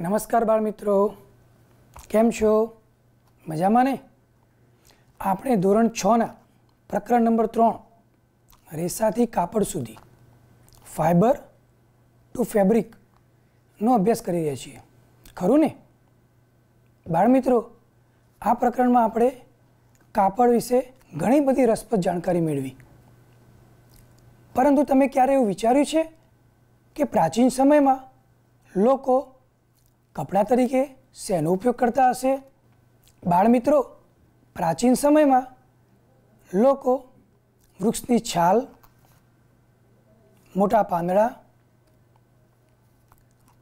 નમસ્કાર બાળ મિત્રો કેમ છો મજામાં ને આપણે ધોરણ છના પ્રકરણ નંબર ત્રણ રેસાથી કાપડ સુધી ફાઈબર ટુ ફેબ્રિકનો અભ્યાસ કરી રહ્યા છીએ ખરું ને બાળમિત્રો આ પ્રકરણમાં આપણે કાપડ વિશે ઘણી બધી રસપ્રદ જાણકારી મેળવી પરંતુ તમે ક્યારે એવું વિચાર્યું છે કે પ્રાચીન સમયમાં લોકો કપડાં તરીકે શેનો ઉપયોગ કરતા હશે બાળમિત્રો પ્રાચીન સમયમાં લોકો વૃક્ષની છાલ મોટા પાંદડા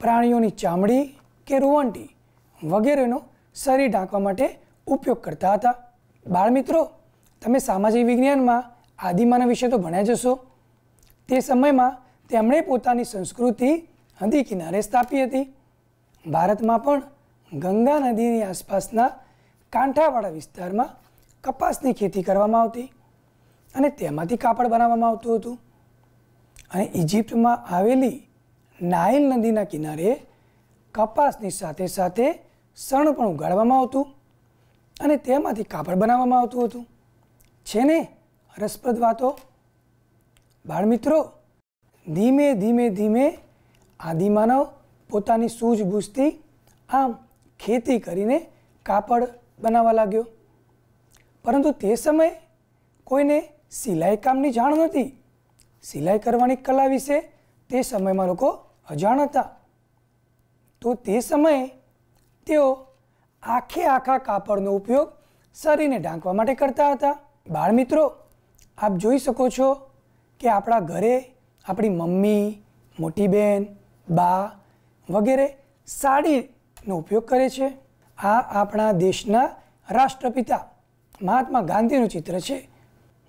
પ્રાણીઓની ચામડી કે રૂવંટી વગેરેનો શરીર ઢાંકવા માટે ઉપયોગ કરતા હતા બાળમિત્રો તમે સામાજિક વિજ્ઞાનમાં આદિમાના વિશે તો ભણ્યા જશો તે સમયમાં તેમણે પોતાની સંસ્કૃતિ નદી કિનારે સ્થાપી હતી ભારતમાં પણ ગંગા નદીની આસપાસના કાંઠાવાળા વિસ્તારમાં કપાસની ખેતી કરવામાં આવતી અને તેમાંથી કાપડ બનાવવામાં આવતું હતું અને ઇજિપ્તમાં આવેલી નાઇલ નદીના કિનારે કપાસની સાથે સાથે શણ પણ ઉગાડવામાં આવતું અને તેમાંથી કાપડ બનાવવામાં આવતું હતું છે ને રસપ્રદ વાતો બાળમિત્રો ધીમે ધીમે ધીમે આદિમાનવ પોતાની સૂઝબૂઝથી આમ ખેતી કરીને કાપડ બનાવવા લાગ્યો પરંતુ તે સમયે કોઈને સિલાઈ કામની જાણ નહોતી સિલાઈ કરવાની કલા વિશે તે સમયમાં લોકો અજાણ હતા તો તે સમયે તેઓ આખે આખા કાપડનો ઉપયોગ શરીરને ઢાંકવા માટે કરતા હતા બાળ મિત્રો આપ જોઈ શકો છો કે આપણા ઘરે આપણી મમ્મી મોટી બહેન બા વગેરે સાડીનો ઉપયોગ કરે છે આ આપણા દેશના રાષ્ટ્રપિતા મહાત્મા ગાંધીનું ચિત્ર છે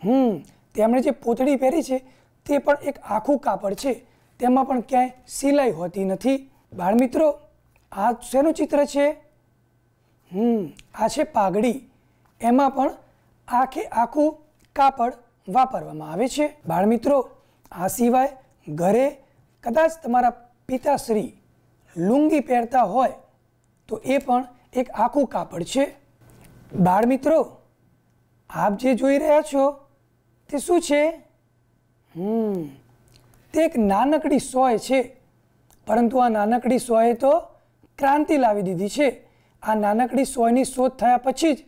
હમ તેમણે જે પોતળી પહેરી છે તે પણ એક આખું કાપડ છે તેમાં પણ ક્યાંય સિલાઈ હોતી નથી બાળમિત્રો આ શેનું ચિત્ર છે હમ આ છે પાઘડી એમાં પણ આખે આખું કાપડ વાપરવામાં આવે છે બાળમિત્રો આ સિવાય ઘરે કદાચ તમારા પિતાશ્રી લુંગી પહેરતા હોય તો એ પણ એક આખું કાપડ છે બાળ મિત્રો આપ જે જોઈ રહ્યા છો તે શું છે હમ તે એક નાનકડી સોય છે પરંતુ આ નાનકડી સોએ તો ક્રાંતિ લાવી દીધી છે આ નાનકડી સોયની શોધ થયા પછી જ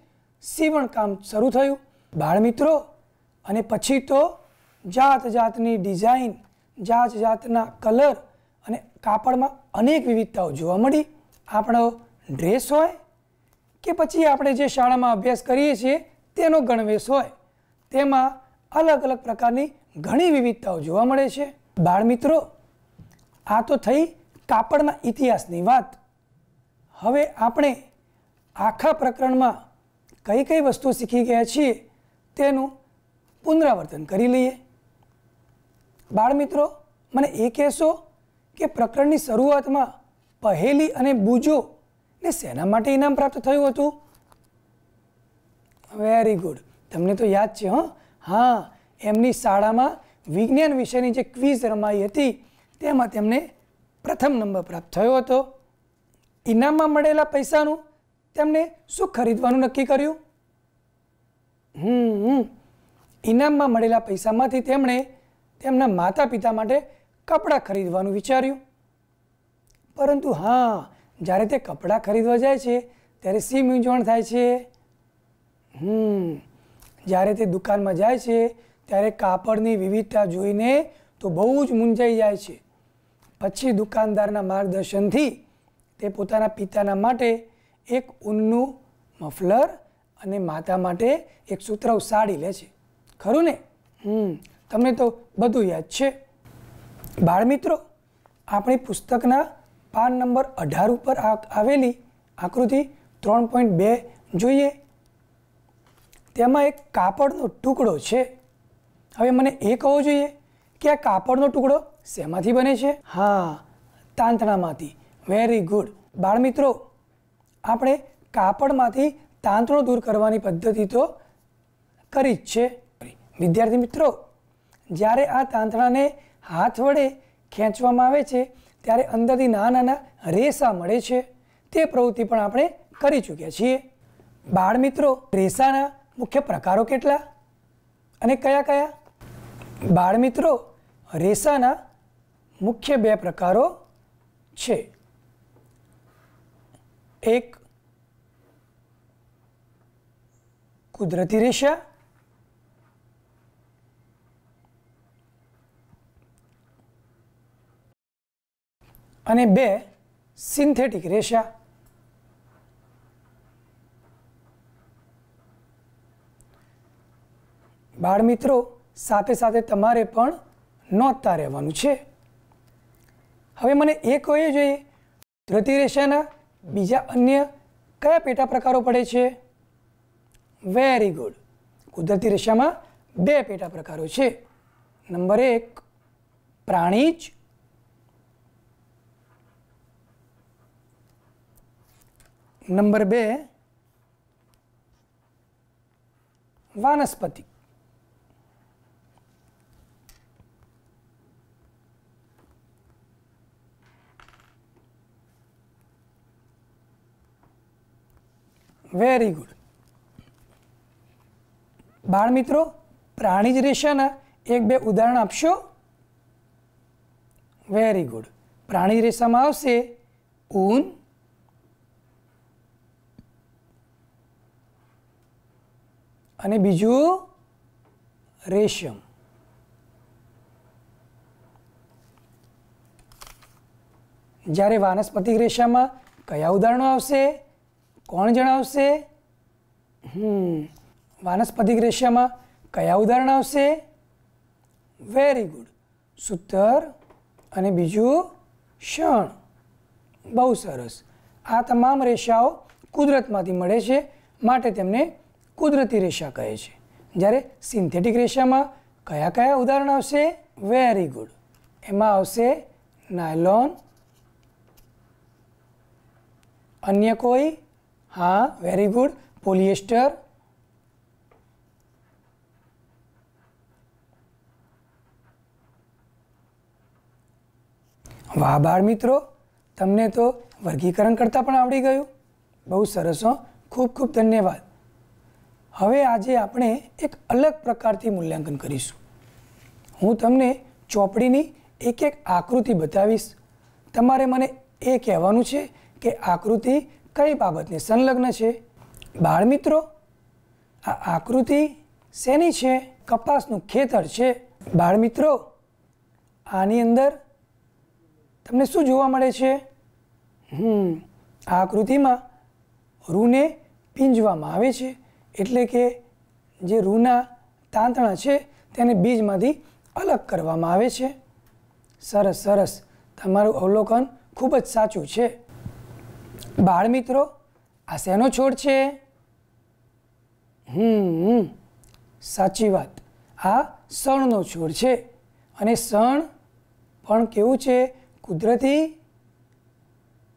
સીવણ કામ શરૂ થયું બાળ મિત્રો અને પછી તો જાત જાતની ડિઝાઇન જાત જાતના કલર કાપડમાં અનેક વિવિધતાઓ જોવા મળી આપણો ડ્રેસ હોય કે પછી આપણે જે શાળામાં અભ્યાસ કરીએ છીએ તેનો ગણવેશ હોય તેમાં અલગ અલગ પ્રકારની ઘણી વિવિધતાઓ જોવા મળે છે બાળમિત્રો આ તો થઈ કાપડના ઇતિહાસની વાત હવે આપણે આખા પ્રકરણમાં કઈ કઈ વસ્તુ શીખી ગયા છીએ તેનું પુનરાવર્તન કરી લઈએ બાળમિત્રો મને એ કહેશો કે પ્રકરણની શરૂઆતમાં પહેલી અને બુજો ને શેના માટે ઇનામ પ્રાપ્ત થયું હતું વેરી ગુડ તમને તો યાદ છે હં હા એમની શાળામાં વિજ્ઞાન વિષયની જે ક્વિઝ રમાઈ હતી તેમાં તેમને પ્રથમ નંબર પ્રાપ્ત થયો હતો ઇનામમાં મળેલા પૈસાનું તેમણે શું ખરીદવાનું નક્કી કર્યું હમ ઇનામમાં મળેલા પૈસામાંથી તેમણે તેમના માતા પિતા માટે કપડાં ખરીદવાનું વિચાર્યું પરંતુ હા જ્યારે તે કપડાં ખરીદવા જાય છે ત્યારે સી મૂંઝવણ થાય છે હમ જ્યારે તે દુકાનમાં જાય છે ત્યારે કાપડની વિવિધતા જોઈને તો બહુ જ મૂંઝાઈ જાય છે પછી દુકાનદારના માર્ગદર્શનથી તે પોતાના પિતાના માટે એક ઊનનું મફલર અને માતા માટે એક સુતરાઉ સાડી લે છે ખરું ને હમ તમને તો બધું યાદ છે બાળમિત્રો આપણી પુસ્તકના પાન નંબર અઢાર ઉપર આવેલી આકૃતિ ત્રણ પોઈન્ટ બે જોઈએ તેમાં એક કાપડનો ટુકડો છે હવે મને એ કહો જોઈએ કે આ કાપડનો ટુકડો શેમાંથી બને છે હા તાંતણામાંથી વેરી ગુડ બાળમિત્રો આપણે કાપડમાંથી તાંતણો દૂર કરવાની પદ્ધતિ તો કરી જ છે વિદ્યાર્થી મિત્રો જ્યારે આ તાંતણાને હાથ વડે ખેંચવામાં આવે છે ત્યારે અંદરથી નાના નાના રેસા મળે છે તે પ્રવૃત્તિ પણ આપણે કરી ચૂક્યા છીએ બાળ મિત્રો રેસાના મુખ્ય પ્રકારો કેટલા અને કયા કયા બાળ મિત્રો રેસાના મુખ્ય બે પ્રકારો છે એક કુદરતી રેસા અને બે સિન્થેટિક રેશા બાળમિત્રો સાથે સાથે તમારે પણ નોંધતા રહેવાનું છે હવે મને એ કહે જોઈએ ધૃતિ રેશાના બીજા અન્ય કયા પેટા પ્રકારો પડે છે વેરી ગુડ કુદરતી રેશામાં બે પેટા પ્રકારો છે નંબર એક પ્રાણીજ નંબર 2 વાનસ્પતિ વેરી ગુડ બાળ મિત્રો પ્રાણી જ રેસાના એક બે ઉદાહરણ આપશો વેરી ગુડ પ્રાણી રેસામાં આવશે ઊન અને બીજું રેશિયમ જ્યારે વાનસ્પતિક રેશામાં કયા ઉદાહરણો આવશે કોણ જણાવશે હમ વાનસ્પતિક રેશામાં કયા ઉદાહરણ આવશે વેરી ગુડ સૂતર અને બીજું શણ બહુ સરસ આ તમામ રેશાઓ કુદરતમાંથી મળે છે માટે તેમને કુદરતી રેશા કહે છે જ્યારે સિન્થેટિક રેશામાં કયા કયા ઉદાહરણ આવશે વેરી ગુડ એમાં આવશે નાયલોન અન્ય કોઈ હા વેરી ગુડ પોલિએસ્ટર વાહ બાળ મિત્રો તમને તો વર્ગીકરણ કરતાં પણ આવડી ગયું બહુ સરસ હો ખૂબ ખૂબ ધન્યવાદ હવે આજે આપણે એક અલગ પ્રકારથી મૂલ્યાંકન કરીશું હું તમને ચોપડીની એક એક આકૃતિ બતાવીશ તમારે મને એ કહેવાનું છે કે આકૃતિ કઈ બાબતને સંલગ્ન છે બાળમિત્રો આ આકૃતિ શેની છે કપાસનું ખેતર છે બાળમિત્રો આની અંદર તમને શું જોવા મળે છે હમ આ આકૃતિમાં રૂને પીંજવામાં આવે છે એટલે કે જે રૂના તાંતણા છે તેને બીજમાંથી અલગ કરવામાં આવે છે સરસ સરસ તમારું અવલોકન ખૂબ જ સાચું છે બાળ મિત્રો આ શેનો છોડ છે હમ સાચી વાત આ સણનો છોડ છે અને સણ પણ કેવું છે કુદરતી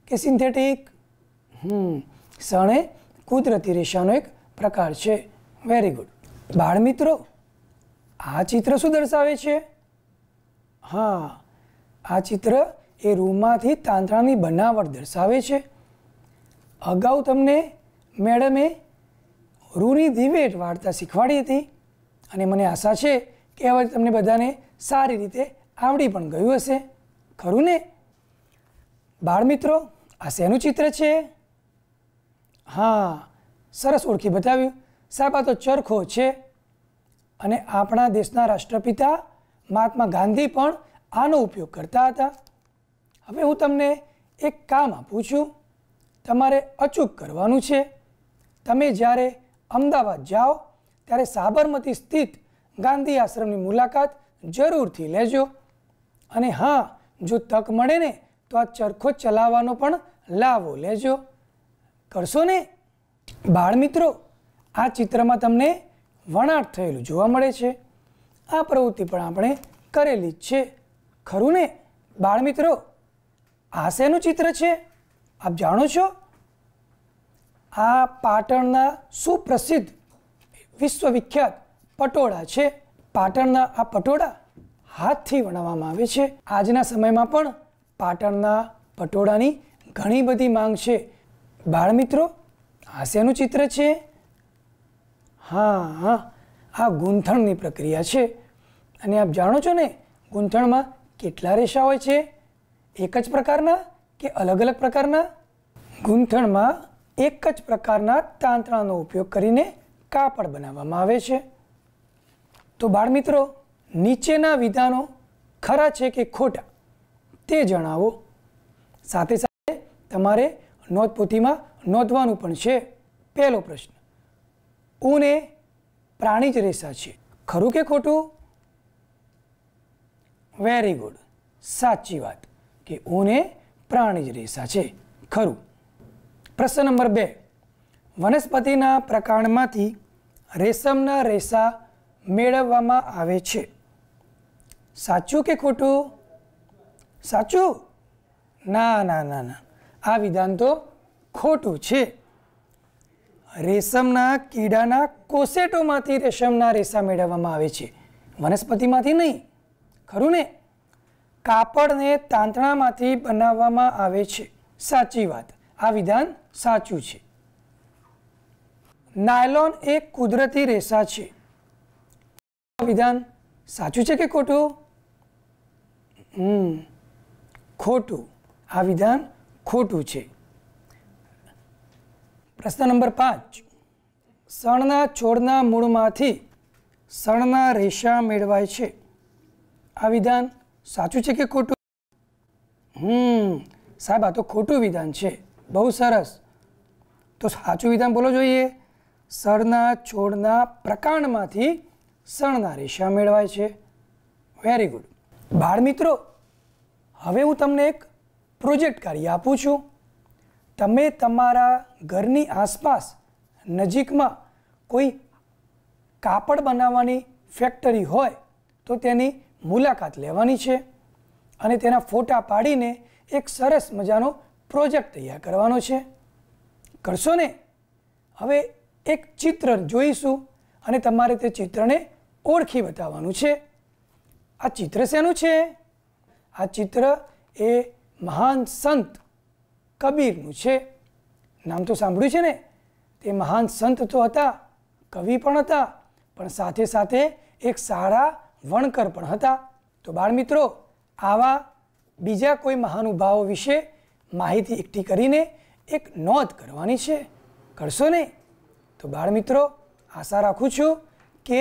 કે સિન્થેટિક હમ સણે કુદરતી રેશાનો એક પ્રકાર છે વેરી ગુડ બાળ મિત્રો આ ચિત્ર શું દર્શાવે છે હા આ ચિત્ર એ રૂમમાંથી તાંતણાની બનાવટ દર્શાવે છે અગાઉ તમને મેડમે રૂની દિવેટ વાર્તા શીખવાડી હતી અને મને આશા છે કે હવે તમને બધાને સારી રીતે આવડી પણ ગયું હશે ખરું ને બાળમિત્રો આ શેનું ચિત્ર છે હા સરસ ઓળખી બતાવ્યું સાહેબ આ તો ચરખો છે અને આપણા દેશના રાષ્ટ્રપિતા મહાત્મા ગાંધી પણ આનો ઉપયોગ કરતા હતા હવે હું તમને એક કામ આપું છું તમારે અચૂક કરવાનું છે તમે જ્યારે અમદાવાદ જાઓ ત્યારે સાબરમતી સ્થિત ગાંધી આશ્રમની મુલાકાત જરૂરથી લેજો અને હા જો તક મળે ને તો આ ચરખો ચલાવવાનો પણ લાવો લેજો કરશો ને બાળ મિત્રો આ ચિત્રમાં તમને વણાટ થયેલું જોવા મળે છે આ પ્રવૃત્તિ પણ આપણે કરેલી જ છે ખરું ને બાળ મિત્રો આ શેનું ચિત્ર છે આપ જાણો છો આ પાટણના સુપ્રસિદ્ધ વિશ્વવિખ્યાત પટોળા છે પાટણના આ પટોળા હાથથી વણાવવામાં આવે છે આજના સમયમાં પણ પાટણના પટોળાની ઘણી બધી માંગ છે બાળમિત્રો મિત્રો હાસ્યનું ચિત્ર છે હા હા આ ગૂંથણની પ્રક્રિયા છે અને આપ જાણો છો ને ગૂંથણમાં કેટલા રેશા હોય છે એક જ પ્રકારના કે અલગ અલગ પ્રકારના ગૂંથણમાં એક જ પ્રકારના તાંતણાનો ઉપયોગ કરીને કાપડ બનાવવામાં આવે છે તો બાળમિત્રો નીચેના વિધાનો ખરા છે કે ખોટા તે જણાવો સાથે સાથે તમારે નોંધપોથીમાં નોંધવાનું પણ છે પહેલો પ્રશ્ન ઊન એ પ્રાણી જ રેસા છે ખરું કે ખોટું વેરી ગુડ સાચી વાત કે ઊન એ પ્રાણી જ રેસા છે ખરું પ્રશ્ન નંબર બે વનસ્પતિના પ્રકાંડમાંથી રેશમના રેસા મેળવવામાં આવે છે સાચું કે ખોટું સાચું ના ના ના ના આ વિધાન તો ખોટું છે રેશમના કીડાના કોસેટોમાંથી રેશમના રેસા મેળવવામાં આવે છે વનસ્પતિમાંથી નહીં ખરું ને કાપડને તાંતણામાંથી બનાવવામાં આવે છે સાચી વાત આ વિધાન સાચું છે નાયલોન એ કુદરતી રેસા છે આ વિધાન સાચું છે કે ખોટું હમ ખોટું આ વિધાન ખોટું છે પ્રશ્ન નંબર પાંચ શણના છોડના મૂળમાંથી શણના રેશા મેળવાય છે આ વિધાન સાચું છે કે ખોટું હમ સાહેબ આ તો ખોટું વિધાન છે બહુ સરસ તો સાચું વિધાન બોલો જોઈએ શણના છોડના પ્રકાંડમાંથી શણના રેશા મેળવાય છે વેરી ગુડ બાળ મિત્રો હવે હું તમને એક પ્રોજેક્ટ કાઢી આપું છું તમે તમારા ઘરની આસપાસ નજીકમાં કોઈ કાપડ બનાવવાની ફેક્ટરી હોય તો તેની મુલાકાત લેવાની છે અને તેના ફોટા પાડીને એક સરસ મજાનો પ્રોજેક્ટ તૈયાર કરવાનો છે કરશો ને હવે એક ચિત્ર જોઈશું અને તમારે તે ચિત્રને ઓળખી બતાવવાનું છે આ ચિત્ર શેનું છે આ ચિત્ર એ મહાન સંત કબીરનું છે નામ તો સાંભળ્યું છે ને તે મહાન સંત તો હતા કવિ પણ હતા પણ સાથે સાથે એક સારા વણકર પણ હતા તો બાળ મિત્રો આવા બીજા કોઈ મહાનુભાવો વિશે માહિતી એકઠી કરીને એક નોંધ કરવાની છે કરશો નહીં તો બાળ મિત્રો આશા રાખું છું કે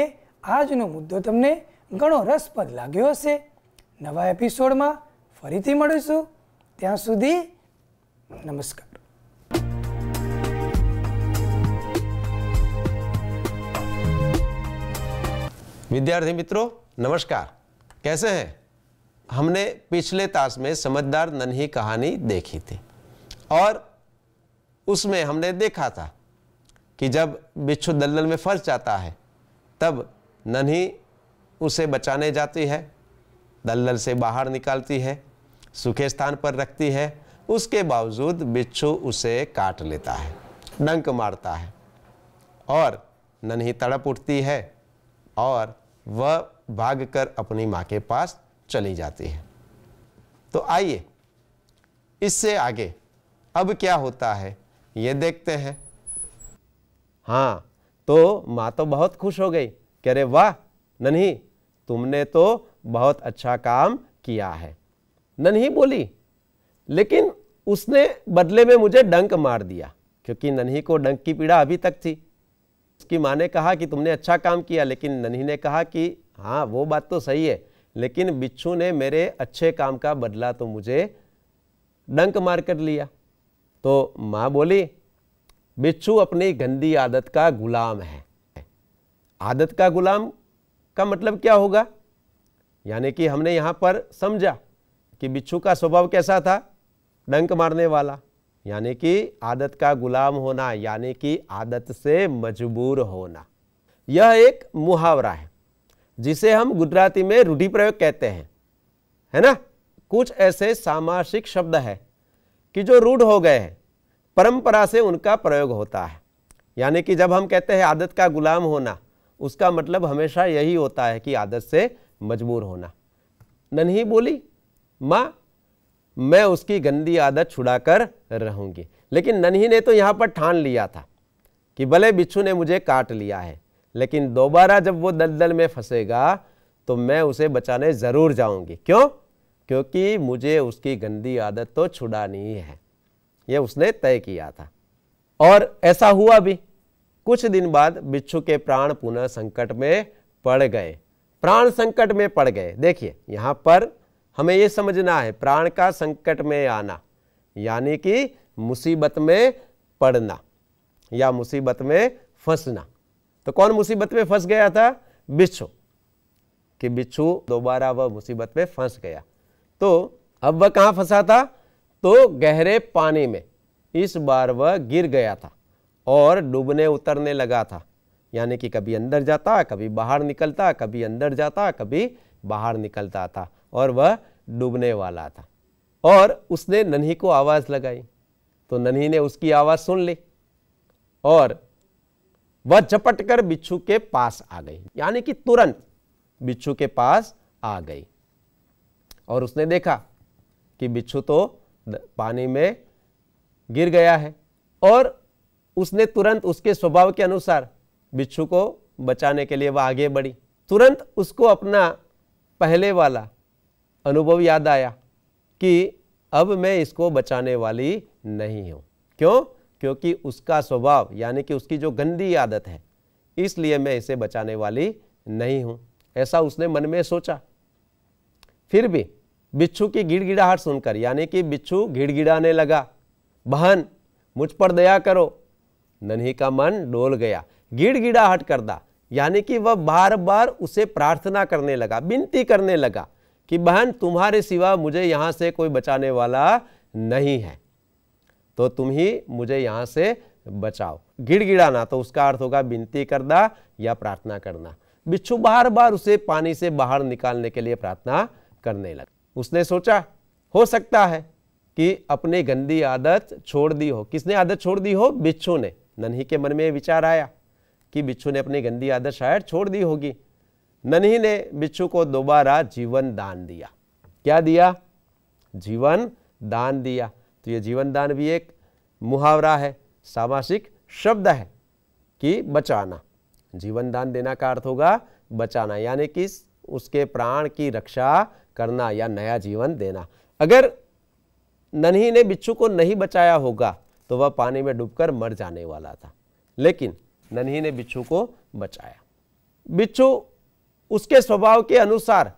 આજનો મુદ્દો તમને ઘણો રસપ્રદ લાગ્યો હશે નવા એપિસોડમાં ફરીથી મળીશું त्या सुधी नमस्कार विद्यार्थी मित्रों नमस्कार कैसे हैं हमने पिछले तास में समझदार नन्ही कहानी देखी थी और उसमें हमने देखा था कि जब बिच्छू दलदल में फंस जाता है तब नन्ही उसे बचाने जाती है दलदल से बाहर निकालती है सूखे स्थान पर रखती है उसके बावजूद बिच्छू उसे काट लेता है डंक मारता है और नन्ही तड़प उठती है और वह भागकर अपनी माँ के पास चली जाती है तो आइए इससे आगे अब क्या होता है ये देखते हैं हाँ तो माँ तो बहुत खुश हो गई कह रहे वाह नन्ही तुमने तो बहुत अच्छा काम किया है नन्ही बोली लेकिन उसने बदले में मुझे डंक मार दिया क्योंकि नन्ही को डंक की पीड़ा अभी तक थी उसकी माँ ने कहा कि तुमने अच्छा काम किया लेकिन नन्ही ने कहा कि हाँ वो बात तो सही है लेकिन बिच्छू ने मेरे अच्छे काम का बदला तो मुझे डंक मार कर लिया तो माँ बोली बिच्छू अपनी गंदी आदत का गुलाम है आदत का गुलाम का मतलब क्या होगा यानी कि हमने यहाँ पर समझा कि बिच्छू का स्वभाव कैसा था डंक मारने वाला यानी कि आदत का गुलाम होना यानी कि आदत से मजबूर होना यह एक मुहावरा है जिसे हम गुजराती में रूढ़ी प्रयोग कहते हैं है ना कुछ ऐसे सामासिक शब्द है कि जो रूढ़ हो गए हैं परंपरा से उनका प्रयोग होता है यानी कि जब हम कहते हैं आदत का गुलाम होना उसका मतलब हमेशा यही होता है कि आदत से मजबूर होना नन्ही बोली माँ मैं उसकी गंदी आदत छुड़ाकर रहूँगी लेकिन नन्ही ने तो यहाँ पर ठान लिया था कि भले बिच्छू ने मुझे काट लिया है लेकिन दोबारा जब वो दलदल में फंसेगा तो मैं उसे बचाने ज़रूर जाऊंगी क्यों क्योंकि मुझे उसकी गंदी आदत तो छुड़ानी है ये उसने तय किया था और ऐसा हुआ भी कुछ दिन बाद बिच्छू के प्राण पुनः संकट में पड़ गए प्राण संकट में पड़ गए देखिए यहाँ पर हमें ये समझना है प्राण का संकट में आना यानी कि मुसीबत में पड़ना या मुसीबत में फंसना तो कौन मुसीबत में फंस गया था बिच्छू कि बिच्छू दोबारा वह मुसीबत में फंस गया तो अब वह कहाँ फंसा था तो गहरे पानी में इस बार वह गिर गया था और डूबने उतरने लगा था यानी कि कभी अंदर जाता कभी बाहर निकलता कभी अंदर जाता कभी बाहर निकलता था और वह डूबने वाला था और उसने नन्ही को आवाज़ लगाई तो नन्ही ने उसकी आवाज़ सुन ली और वह झपट कर बिच्छू के पास आ गई यानी कि तुरंत बिच्छू के पास आ गई और उसने देखा कि बिच्छू तो पानी में गिर गया है और उसने तुरंत उसके स्वभाव के अनुसार बिच्छू को बचाने के लिए वह आगे बढ़ी तुरंत उसको अपना पहले वाला अनुभव याद आया कि अब मैं इसको बचाने वाली नहीं हूँ क्यों क्योंकि उसका स्वभाव यानी कि उसकी जो गंदी आदत है इसलिए मैं इसे बचाने वाली नहीं हूँ ऐसा उसने मन में सोचा फिर भी बिच्छू की गिड़गिड़ाहट सुनकर यानी कि बिच्छू गिड़गिड़ाने लगा बहन मुझ पर दया करो नन्ही का मन डोल गया गिड़गिड़ाहट करदा यानी कि वह बार बार उसे प्रार्थना करने लगा विनती करने लगा कि बहन तुम्हारे सिवा मुझे यहाँ से कोई बचाने वाला नहीं है तो तुम ही मुझे यहाँ से बचाओ गिड़गिड़ाना तो उसका अर्थ होगा विनती करना या प्रार्थना करना बिच्छू बार बार उसे पानी से बाहर निकालने के लिए प्रार्थना करने लगा उसने सोचा हो सकता है कि अपनी गंदी आदत छोड़ दी हो किसने आदत छोड़ दी हो बिच्छू ने नन्ही के मन में विचार आया कि बिच्छू ने अपनी गंदी आदत शायद छोड़ दी होगी नन्ही ने बिच्छू को दोबारा जीवन दान दिया क्या दिया जीवन दान दिया तो ये जीवन दान भी एक मुहावरा है सामासिक शब्द है कि बचाना जीवन दान देना का अर्थ होगा बचाना यानी कि उसके प्राण की रक्षा करना या नया जीवन देना अगर नन्ही ने बिच्छू को नहीं बचाया होगा तो वह पानी में डूबकर मर जाने वाला था लेकिन नन्ही ने बिच्छू को बचाया बिच्छू उसके स्वभाव के अनुसार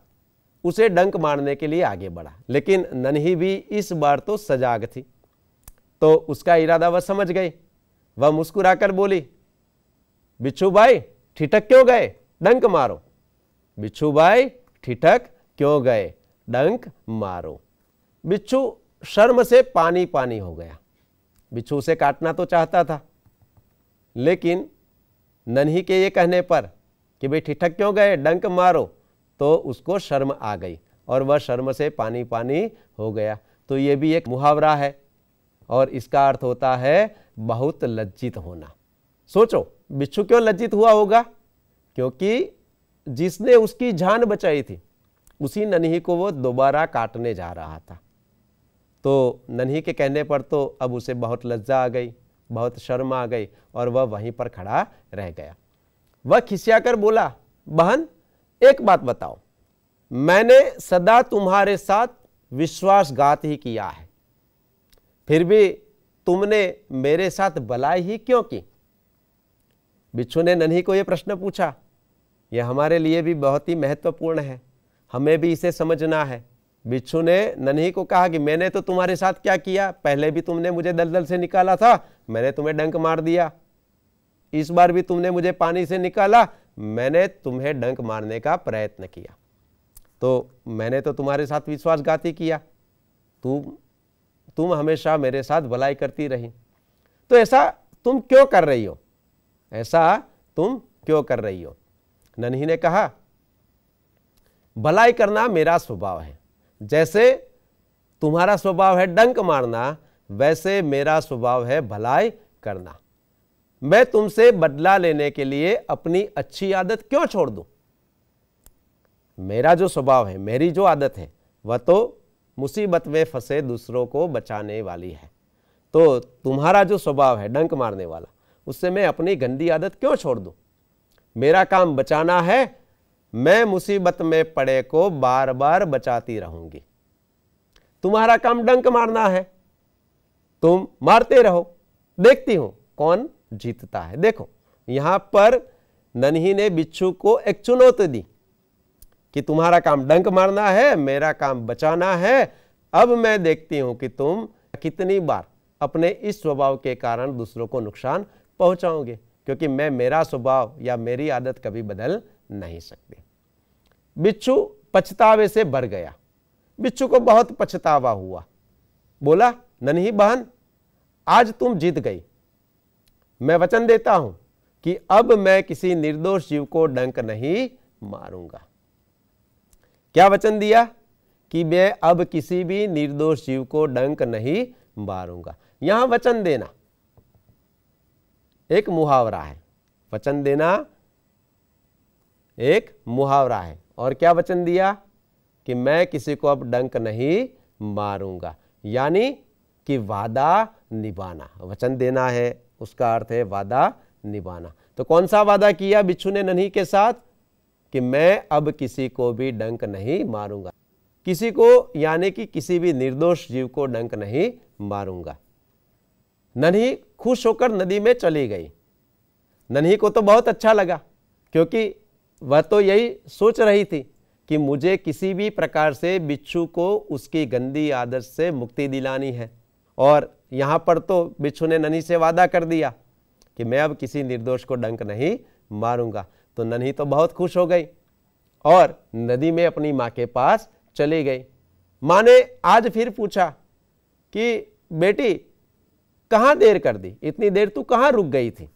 उसे डंक मारने के लिए आगे बढ़ा लेकिन नन्ही भी इस बार तो सजाग थी तो उसका इरादा वह समझ गई वह मुस्कुराकर बोली बिच्छू भाई ठिठक क्यों गए डंक मारो बिच्छू भाई ठिठक क्यों गए डंक मारो बिच्छू शर्म से पानी पानी हो गया बिच्छू उसे काटना तो चाहता था लेकिन नन्ही के ये कहने पर कि भाई ठिठक क्यों गए डंक मारो तो उसको शर्म आ गई और वह शर्म से पानी पानी हो गया तो ये भी एक मुहावरा है और इसका अर्थ होता है बहुत लज्जित होना सोचो बिच्छू क्यों लज्जित हुआ होगा क्योंकि जिसने उसकी जान बचाई थी उसी नन्ही को वो दोबारा काटने जा रहा था तो नन्ही के कहने पर तो अब उसे बहुत लज्जा आ गई बहुत शर्म आ गई और वह वहीं पर खड़ा रह गया वह खिसिया कर बोला बहन एक बात बताओ मैंने सदा तुम्हारे साथ विश्वासघात ही किया है फिर भी तुमने मेरे साथ भलाई ही क्यों की बिच्छू ने नन्ही को यह प्रश्न पूछा यह हमारे लिए भी बहुत ही महत्वपूर्ण है हमें भी इसे समझना है बिच्छू ने नन्ही को कहा कि मैंने तो तुम्हारे साथ क्या किया पहले भी तुमने मुझे दलदल से निकाला था मैंने तुम्हें डंक मार दिया इस बार भी तुमने मुझे पानी से निकाला मैंने तुम्हें डंक मारने का प्रयत्न किया तो मैंने तो तुम्हारे साथ विश्वासघाती किया तुम तुम हमेशा मेरे साथ भलाई करती रही तो ऐसा तुम क्यों कर रही हो ऐसा तुम क्यों कर रही हो नन्ही ने कहा भलाई करना मेरा स्वभाव है जैसे तुम्हारा स्वभाव है डंक मारना वैसे मेरा स्वभाव है भलाई करना मैं तुमसे बदला लेने के लिए अपनी अच्छी आदत क्यों छोड़ दूं मेरा जो स्वभाव है मेरी जो आदत है वह तो मुसीबत में फंसे दूसरों को बचाने वाली है तो तुम्हारा जो स्वभाव है डंक मारने वाला उससे मैं अपनी गंदी आदत क्यों छोड़ दूं मेरा काम बचाना है मैं मुसीबत में पड़े को बार बार बचाती रहूंगी तुम्हारा काम डंक मारना है तुम मारते रहो देखती हूं कौन जीतता है देखो यहां पर नन्ही ने बिच्छू को एक चुनौती दी कि तुम्हारा काम डंक मारना है मेरा काम बचाना है अब मैं देखती हूं कि तुम कितनी बार अपने इस स्वभाव के कारण दूसरों को नुकसान पहुंचाओगे क्योंकि मैं मेरा स्वभाव या मेरी आदत कभी बदल नहीं सकती बिच्छू पछतावे से भर गया बिच्छू को बहुत पछतावा हुआ बोला नन्ही बहन आज तुम जीत गई मैं वचन देता हूं कि अब मैं किसी निर्दोष जीव को डंक नहीं मारूंगा क्या वचन दिया कि मैं अब किसी भी निर्दोष जीव को डंक नहीं मारूंगा यहां वचन देना एक मुहावरा है वचन देना एक मुहावरा है और क्या वचन दिया कि मैं किसी को अब डंक नहीं मारूंगा यानी कि वादा निभाना वचन देना है उसका अर्थ है वादा निभाना तो कौन सा वादा किया बिच्छू ने नन्ही के साथ कि मैं अब किसी को भी डंक नहीं मारूंगा किसी को यानी कि किसी भी निर्दोष जीव को डंक नहीं मारूंगा नन्ही खुश होकर नदी में चली गई नन्ही को तो बहुत अच्छा लगा क्योंकि वह तो यही सोच रही थी कि मुझे किसी भी प्रकार से बिच्छू को उसकी गंदी आदत से मुक्ति दिलानी है और यहाँ पर तो बिच्छू ने नन्ही से वादा कर दिया कि मैं अब किसी निर्दोष को डंक नहीं मारूंगा तो नन्ही तो बहुत खुश हो गई और नदी में अपनी माँ के पास चली गई माँ ने आज फिर पूछा कि बेटी कहाँ देर कर दी इतनी देर तू कहाँ रुक गई थी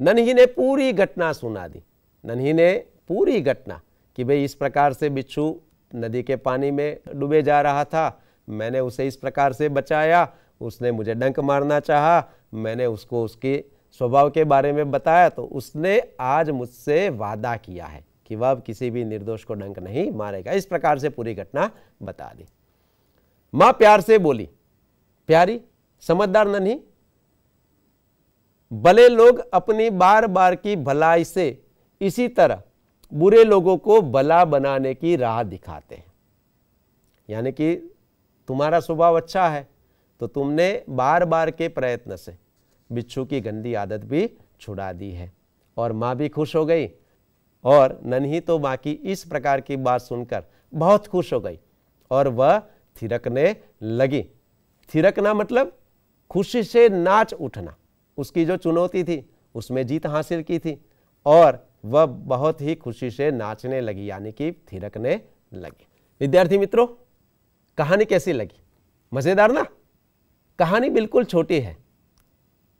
नन्ही ने पूरी घटना सुना दी नन्ही ने पूरी घटना कि भाई इस प्रकार से बिच्छू नदी के पानी में डूबे जा रहा था मैंने उसे इस प्रकार से बचाया उसने मुझे डंक मारना चाहा मैंने उसको उसके स्वभाव के बारे में बताया तो उसने आज मुझसे वादा किया है कि वह किसी भी निर्दोष को डंक नहीं मारेगा इस प्रकार से पूरी घटना बता दी मां प्यार से बोली प्यारी समझदार नहीं भले लोग अपनी बार बार की भलाई से इसी तरह बुरे लोगों को भला बनाने की राह दिखाते हैं यानी कि तुम्हारा स्वभाव अच्छा है तो तुमने बार बार के प्रयत्न से बिच्छू की गंदी आदत भी छुड़ा दी है और माँ भी खुश हो गई और नन्ही तो माँ की इस प्रकार की बात सुनकर बहुत खुश हो गई और वह थिरकने लगी थिरकना मतलब खुशी से नाच उठना उसकी जो चुनौती थी उसमें जीत हासिल की थी और वह बहुत ही खुशी से नाचने लगी यानी कि थिरकने लगी विद्यार्थी मित्रों कहानी कैसी लगी मज़ेदार ना कहानी बिल्कुल छोटी है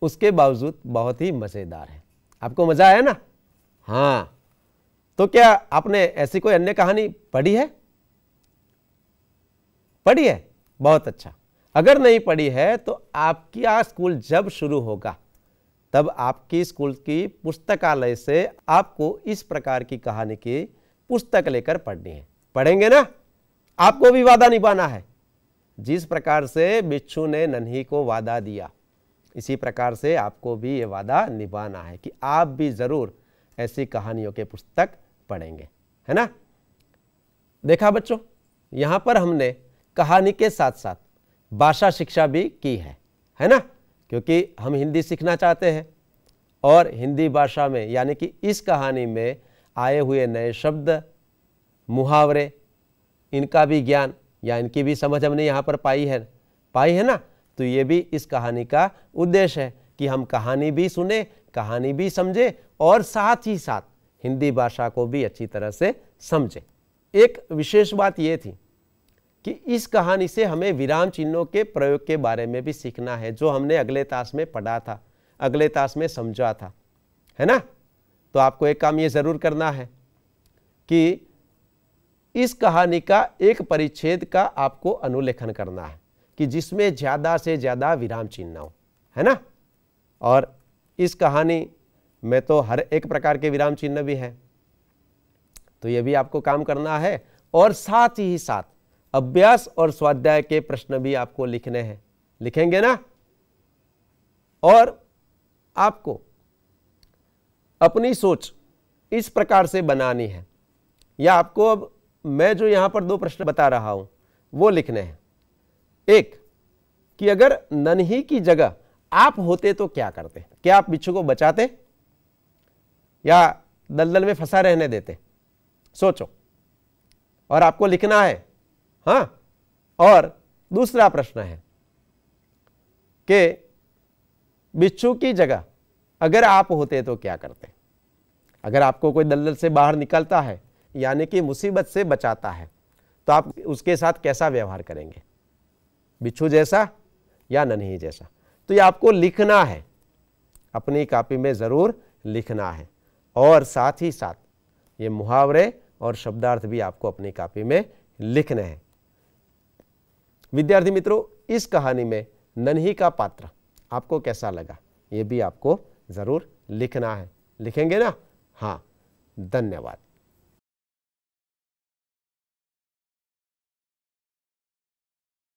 उसके बावजूद बहुत ही मज़ेदार है आपको मज़ा आया ना हाँ तो क्या आपने ऐसी कोई अन्य कहानी पढ़ी है पढ़ी है बहुत अच्छा अगर नहीं पढ़ी है तो आपका स्कूल जब शुरू होगा तब आपकी स्कूल की पुस्तकालय से आपको इस प्रकार की कहानी की पुस्तक लेकर पढ़नी है पढ़ेंगे ना आपको भी वादा निभाना है जिस प्रकार से बिच्छू ने नन्ही को वादा दिया इसी प्रकार से आपको भी ये वादा निभाना है कि आप भी ज़रूर ऐसी कहानियों के पुस्तक पढ़ेंगे है ना देखा बच्चों यहां पर हमने कहानी के साथ साथ भाषा शिक्षा भी की है है ना क्योंकि हम हिंदी सीखना चाहते हैं और हिंदी भाषा में यानी कि इस कहानी में आए हुए नए शब्द मुहावरे इनका भी ज्ञान या इनकी भी समझ हमने यहाँ पर पाई है पाई है ना तो ये भी इस कहानी का उद्देश्य है कि हम कहानी भी सुने कहानी भी समझे और साथ ही साथ हिंदी भाषा को भी अच्छी तरह से समझें एक विशेष बात ये थी कि इस कहानी से हमें विराम चिन्हों के प्रयोग के बारे में भी सीखना है जो हमने अगले तास में पढ़ा था अगले तास में समझा था है ना तो आपको एक काम ये ज़रूर करना है कि इस कहानी का एक परिच्छेद का आपको अनुलेखन करना है कि जिसमें ज़्यादा से ज़्यादा विराम चिन्ह हो है ना और इस कहानी में तो हर एक प्रकार के विराम चिन्ह भी है तो यह भी आपको काम करना है और साथ ही साथ अभ्यास और स्वाध्याय के प्रश्न भी आपको लिखने हैं लिखेंगे ना और आपको अपनी सोच इस प्रकार से बनानी है या आपको अब मैं जो यहां पर दो प्रश्न बता रहा हूं वो लिखने हैं एक कि अगर नन्ही की जगह आप होते तो क्या करते क्या आप बिच्छू को बचाते या दलदल में फंसा रहने देते सोचो और आपको लिखना है हा और दूसरा प्रश्न है कि बिच्छू की जगह अगर आप होते तो क्या करते अगर आपको कोई दलदल से बाहर निकलता है यानी कि मुसीबत से बचाता है तो आप उसके साथ कैसा व्यवहार करेंगे बिच्छू जैसा या नन्ही जैसा तो ये आपको लिखना है अपनी कापी में ज़रूर लिखना है और साथ ही साथ ये मुहावरे और शब्दार्थ भी आपको अपनी कापी में लिखने हैं विद्यार्थी मित्रों इस कहानी में नन्ही का पात्र आपको कैसा लगा ये भी आपको ज़रूर लिखना है लिखेंगे ना हाँ धन्यवाद